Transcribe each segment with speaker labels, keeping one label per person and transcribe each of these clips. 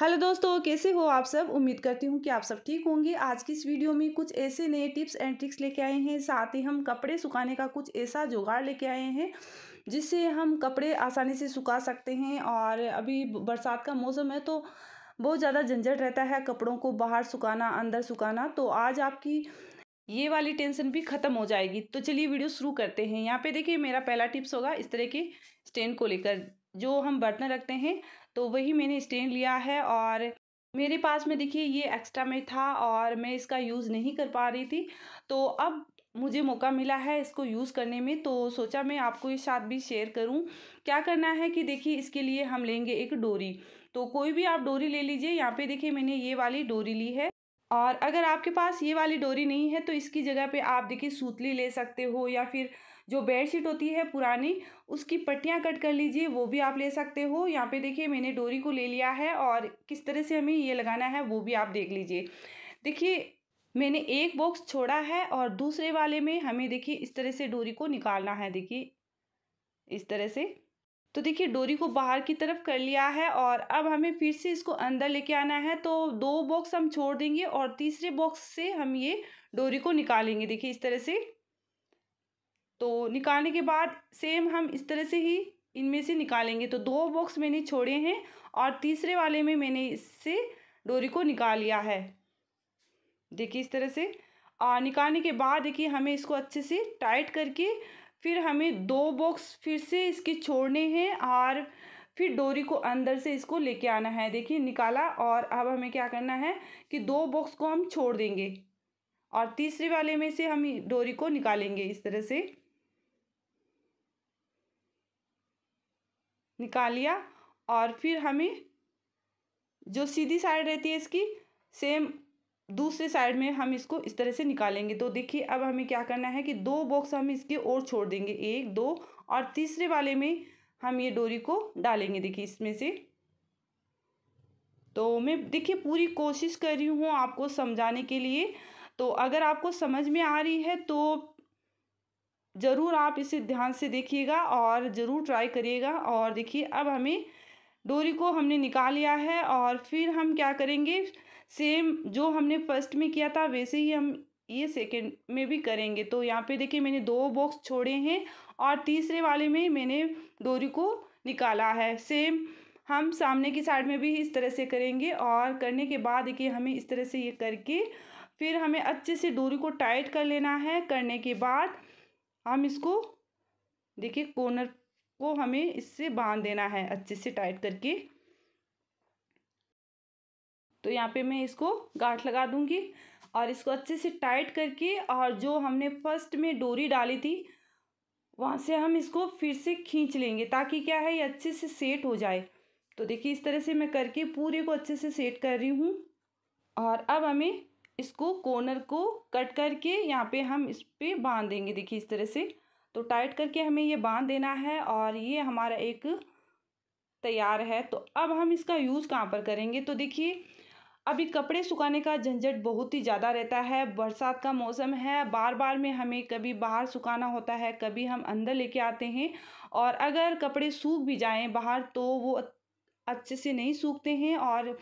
Speaker 1: hello दोस्तों कैसे हो आप सब उम्मीद करती हूँ कि आप सब ठीक होंगे आज की इस वीडियो में कुछ ऐसे नए टिप्स एंड ट्रिक्स लेके आए हैं साथ ही हम कपड़े सुखाने का कुछ ऐसा जुगाड़ लेके आए हैं जिससे हम कपड़े आसानी से सुखा सकते हैं और अभी बरसात का मौसम है तो बहुत ज़्यादा झंझट रहता है कपड़ों को बाहर सुखाना अंदर सुखाना तो आज आपकी ये वाली टेंशन भी ख़त्म हो जाएगी तो चलिए वीडियो शुरू करते हैं यहाँ पे देखिए मेरा पहला टिप्स होगा इस तरह के स्टैंड को लेकर जो हम बर्तन रखते हैं तो वही मैंने स्टैंड लिया है और मेरे पास में देखिए ये एक्स्ट्रा में था और मैं इसका यूज़ नहीं कर पा रही थी तो अब मुझे मौका मिला है इसको यूज़ करने में तो सोचा मैं आपको ये साथ भी शेयर करूं क्या करना है कि देखिए इसके लिए हम लेंगे एक डोरी तो कोई भी आप डोरी ले लीजिए यहाँ पे देखिए मैंने ये वाली डोरी ली है और अगर आपके पास ये वाली डोरी नहीं है तो इसकी जगह पे आप देखिए सूतली ले सकते हो या फिर जो बेडशीट होती है पुरानी उसकी पट्टियाँ कट कर लीजिए वो भी आप ले सकते हो यहाँ पे देखिए मैंने डोरी को ले लिया है और किस तरह से हमें ये लगाना है वो भी आप देख लीजिए देखिए मैंने एक बॉक्स छोड़ा है और दूसरे वाले में हमें देखिए इस तरह से डोरी को निकालना है देखिए इस तरह से तो देखिए डोरी को बाहर की तरफ कर लिया है और अब हमें फिर से इसको अंदर लेके आना है तो दो बॉक्स हम छोड़ देंगे और तीसरे बॉक्स से हम ये डोरी को निकालेंगे देखिए इस तरह से तो निकालने के बाद सेम हम इस तरह से ही इनमें से निकालेंगे तो दो बॉक्स मैंने छोड़े हैं और तीसरे वाले में मैंने इससे डोरी को निकाल लिया है देखिए इस तरह से और निकालने के बाद देखिए हमें इसको अच्छे से टाइट करके फिर हमें दो बॉक्स फिर से इसके छोड़ने हैं और फिर डोरी को अंदर से इसको लेके आना है देखिए निकाला और अब हमें क्या करना है कि दो बॉक्स को हम छोड़ देंगे और तीसरे वाले में से हम डोरी को निकालेंगे इस तरह से निकाल लिया और फिर हमें जो सीधी साइड रहती है इसकी सेम दूसरे साइड में हम इसको इस तरह से निकालेंगे तो देखिए अब हमें क्या करना है कि दो बॉक्स हम इसके और छोड़ देंगे एक दो और तीसरे वाले में हम ये डोरी को डालेंगे देखिए इसमें से तो मैं देखिए पूरी कोशिश कर रही हूँ आपको समझाने के लिए तो अगर आपको समझ में आ रही है तो ज़रूर आप इसे ध्यान से देखिएगा और ज़रूर ट्राई करिएगा और देखिए अब हमें डोरी को हमने निकाल लिया है और फिर हम क्या करेंगे सेम जो हमने फर्स्ट में किया था वैसे ही हम ये सेकेंड में भी करेंगे तो यहाँ पे देखिए मैंने दो बॉक्स छोड़े हैं और तीसरे वाले में मैंने डोरी को निकाला है सेम हम सामने की साइड में भी इस तरह से करेंगे और करने के बाद देखिए हमें इस तरह से ये करके फिर हमें अच्छे से डोरी को टाइट कर लेना है करने के बाद हम इसको देखिए कॉर्नर को हमें इससे बांध देना है अच्छे से टाइट करके तो यहाँ पे मैं इसको गांठ लगा दूंगी और इसको अच्छे से टाइट करके और जो हमने फर्स्ट में डोरी डाली थी वहाँ से हम इसको फिर से खींच लेंगे ताकि क्या है ये अच्छे से सेट हो जाए तो देखिए इस तरह से मैं करके पूरे को अच्छे से सेट कर रही हूँ और अब हमें इसको कॉर्नर को कट करके यहाँ पे हम इस पर बांध देंगे देखिए इस तरह से तो टाइट करके हमें ये बांध देना है और ये हमारा एक तैयार है तो अब हम इसका यूज़ कहाँ पर करेंगे तो देखिए अभी कपड़े सुखाने का झंझट बहुत ही ज़्यादा रहता है बरसात का मौसम है बार बार में हमें कभी बाहर सुखाना होता है कभी हम अंदर लेके आते हैं और अगर कपड़े सूख भी जाएं बाहर तो वो अच्छे से नहीं सूखते हैं और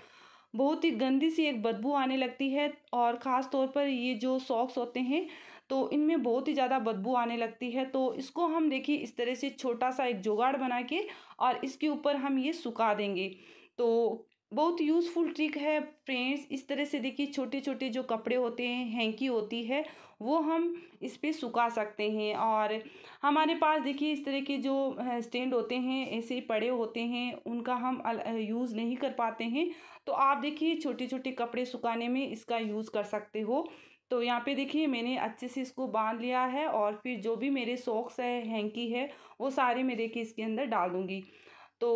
Speaker 1: बहुत ही गंदी सी एक बदबू आने लगती है और ख़ास तौर पर ये जो सॉक्स होते हैं तो इनमें बहुत ही ज़्यादा बदबू आने लगती है तो इसको हम देखिए इस तरह से छोटा सा एक जुगाड़ बना के और इसके ऊपर हम ये सुखा देंगे तो बहुत यूज़फुल ट्रिक है फ्रेंड्स इस तरह से देखिए छोटे छोटे जो कपड़े होते हैं हैंकी होती है वो हम इस पर सुखा सकते हैं और हमारे पास देखिए इस तरह के जो स्टैंड होते हैं ऐसे पड़े होते हैं उनका हम यूज़ नहीं कर पाते हैं तो आप देखिए छोटे छोटे कपड़े सुखाने में इसका यूज़ कर सकते हो तो यहाँ पे देखिए मैंने अच्छे से इसको बांध लिया है और फिर जो भी मेरे सॉक्स है हैंकी है वो सारे मैं देखिए इसके अंदर डाल दूँगी तो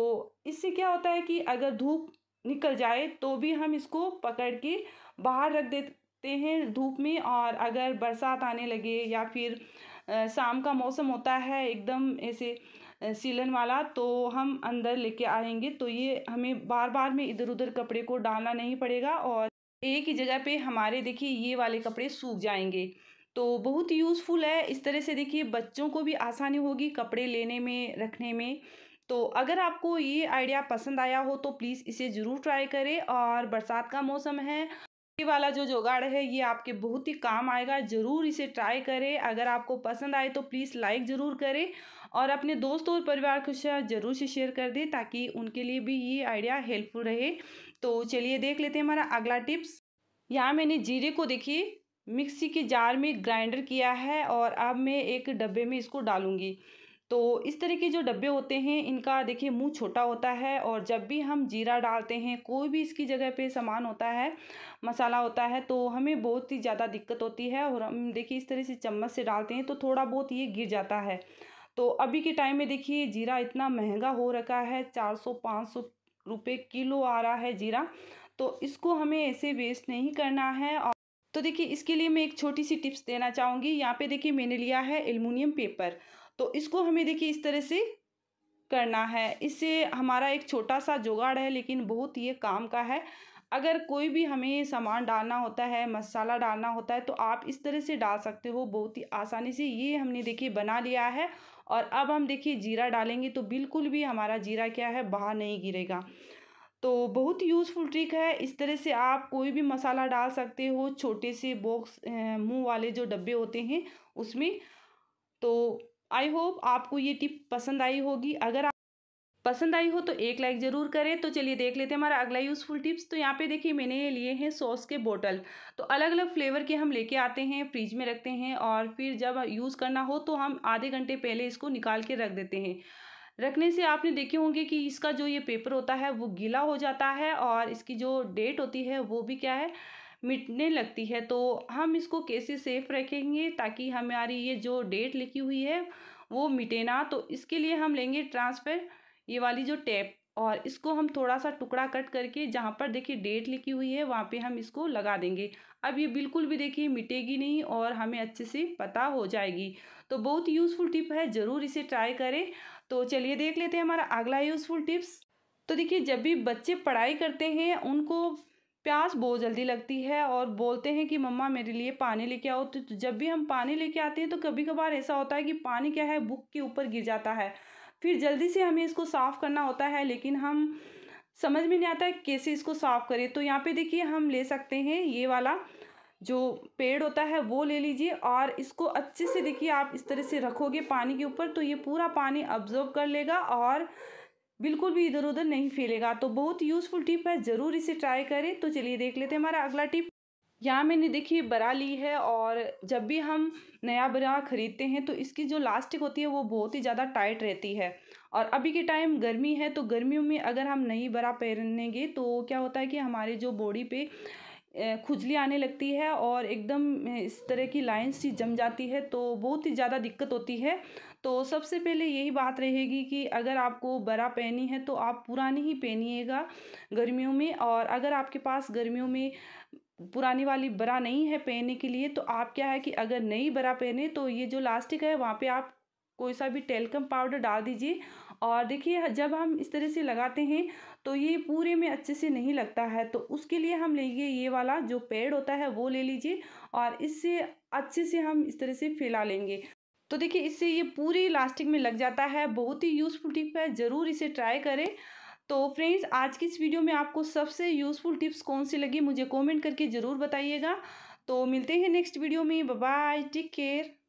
Speaker 1: इससे क्या होता है कि अगर धूप निकल जाए तो भी हम इसको पकड़ के बाहर रख दे सकते हैं धूप में और अगर बरसात आने लगे या फिर शाम का मौसम होता है एकदम ऐसे सीलन वाला तो हम अंदर लेके आएंगे तो ये हमें बार बार में इधर उधर कपड़े को डालना नहीं पड़ेगा और एक ही जगह पे हमारे देखिए ये वाले कपड़े सूख जाएंगे तो बहुत यूज़फुल है इस तरह से देखिए बच्चों को भी आसानी होगी कपड़े लेने में रखने में तो अगर आपको ये आइडिया पसंद आया हो तो प्लीज़ इसे ज़रूर ट्राई करें और बरसात का मौसम है ये वाला जो जोगाड़ है ये आपके बहुत ही काम आएगा ज़रूर इसे ट्राई करें अगर आपको पसंद आए तो प्लीज़ लाइक ज़रूर करें और अपने दोस्तों और परिवार के साथ ज़रूर से शेयर कर दें ताकि उनके लिए भी ये आइडिया हेल्पफुल रहे तो चलिए देख लेते हैं हमारा अगला टिप्स यहाँ मैंने जीरे को देखिए मिक्सी के जार में ग्राइंडर किया है और अब मैं एक डब्बे में इसको डालूँगी तो इस तरह के जो डब्बे होते हैं इनका देखिए मुंह छोटा होता है और जब भी हम जीरा डालते हैं कोई भी इसकी जगह पे सामान होता है मसाला होता है तो हमें बहुत ही ज़्यादा दिक्कत होती है और हम देखिए इस तरह से चम्मच से डालते हैं तो थोड़ा बहुत ये गिर जाता है तो अभी के टाइम में देखिए जीरा इतना महंगा हो रखा है चार सौ पाँच सौ रुपये किलो आ रहा है जीरा तो इसको हमें ऐसे वेस्ट नहीं करना है और तो देखिए इसके लिए मैं एक छोटी सी टिप्स देना चाहूँगी यहाँ पे देखिए मैंने लिया है एलमिनियम पेपर तो इसको हमें देखिए इस तरह से करना है इससे हमारा एक छोटा सा जुगाड़ है लेकिन बहुत ये काम का है अगर कोई भी हमें सामान डालना होता है मसाला डालना होता है तो आप इस तरह से डाल सकते हो बहुत ही आसानी से ये हमने देखिए बना लिया है और अब हम देखिए जीरा डालेंगे तो बिल्कुल भी हमारा जीरा क्या है बाहर नहीं गिरेगा तो बहुत यूज़फुल ट्रिक है इस तरह से आप कोई भी मसाला डाल सकते हो छोटे से बॉक्स मुँह वाले जो डब्बे होते हैं उसमें आई होप आपको ये टिप पसंद आई होगी अगर आप पसंद आई हो तो एक लाइक ज़रूर करें तो चलिए देख लेते हैं हमारा अगला यूज़फुल टिप्स तो यहाँ पे देखिए मैंने ये लिए हैं सॉस के बोतल तो अलग अलग फ्लेवर के हम लेके आते हैं फ्रिज में रखते हैं और फिर जब यूज़ करना हो तो हम आधे घंटे पहले इसको निकाल के रख देते हैं रखने से आपने देखे होंगे कि इसका जो ये पेपर होता है वो गीला हो जाता है और इसकी जो डेट होती है वो भी क्या है मिटने लगती है तो हम इसको कैसे सेफ रखेंगे ताकि हमारी ये जो डेट लिखी हुई है वो मिटे ना तो इसके लिए हम लेंगे ट्रांसफर ये वाली जो टैप और इसको हम थोड़ा सा टुकड़ा कट करके जहाँ पर देखिए डेट लिखी हुई है वहाँ पे हम इसको लगा देंगे अब ये बिल्कुल भी देखिए मिटेगी नहीं और हमें अच्छे से पता हो जाएगी तो बहुत यूज़फुल टिप है ज़रूर इसे ट्राई करें तो चलिए देख लेते हैं हमारा अगला यूज़फुल टिप्स तो देखिए जब भी बच्चे पढ़ाई करते हैं उनको प्यास बहुत जल्दी लगती है और बोलते हैं कि मम्मा मेरे लिए पानी लेके आओ तो जब भी हम पानी लेके आते हैं तो कभी कभार ऐसा होता है कि पानी क्या है बुक के ऊपर गिर जाता है फिर जल्दी से हमें इसको साफ़ करना होता है लेकिन हम समझ में नहीं आता है कैसे इसको साफ़ करें तो यहाँ पे देखिए हम ले सकते हैं ये वाला जो पेड़ होता है वो ले लीजिए और इसको अच्छे से देखिए आप इस तरह से रखोगे पानी के ऊपर तो ये पूरा पानी अब्जॉर्ब कर लेगा और बिल्कुल भी इधर उधर नहीं फैलेगा तो बहुत यूजफुल टिप है ज़रूर इसे ट्राई करें तो चलिए देख लेते हैं हमारा अगला टिप यहाँ मैंने देखिए बरा ली है और जब भी हम नया बरा ख़रीदते हैं तो इसकी जो लास्टिक होती है वो बहुत ही ज़्यादा टाइट रहती है और अभी के टाइम गर्मी है तो गर्मियों में अगर हम नई बरा पहनेंगे तो क्या होता है कि हमारे जो बॉडी पे खुजली आने लगती है और एकदम इस तरह की लाइन सी जम जाती है तो बहुत ही ज़्यादा दिक्कत होती है तो सबसे पहले यही बात रहेगी कि अगर आपको बड़ा पहनी है तो आप पुरानी ही पहनिएगा गर्मियों में और अगर आपके पास गर्मियों में पुरानी वाली बरा नहीं है पहनने के लिए तो आप क्या है कि अगर नई बरा पहने तो ये जो लास्टिक है वहाँ पे आप कोई सा भी टेलकम पाउडर डाल दीजिए और देखिए जब हम इस तरह से लगाते हैं तो ये पूरे में अच्छे से नहीं लगता है तो उसके लिए हम लेंगे ये वाला जो पेड़ होता है वो ले लीजिए और इससे अच्छे से हम इस तरह से फैला लेंगे तो देखिए इससे ये पूरी लास्टिक में लग जाता है बहुत ही यूज़फुल टिप है ज़रूर इसे ट्राई करें तो फ्रेंड्स आज की इस वीडियो में आपको सबसे यूज़फुल टिप्स कौन सी लगी मुझे कमेंट करके ज़रूर बताइएगा तो मिलते हैं नेक्स्ट वीडियो में बाय टेक केयर